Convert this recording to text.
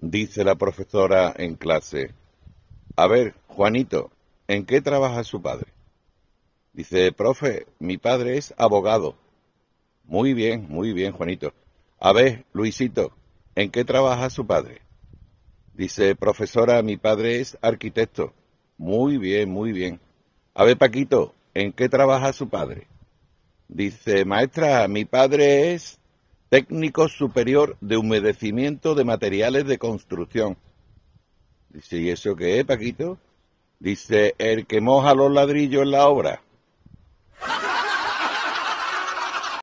dice la profesora en clase. A ver, Juanito, ¿en qué trabaja su padre? Dice, profe, mi padre es abogado. Muy bien, muy bien, Juanito. A ver, Luisito, ¿en qué trabaja su padre? Dice, profesora, mi padre es arquitecto. Muy bien, muy bien. A ver, Paquito, ¿en qué trabaja su padre? Dice, maestra, mi padre es... Técnico Superior de Humedecimiento de Materiales de Construcción. Dice, ¿y eso qué es, Paquito? Dice, el que moja los ladrillos en la obra.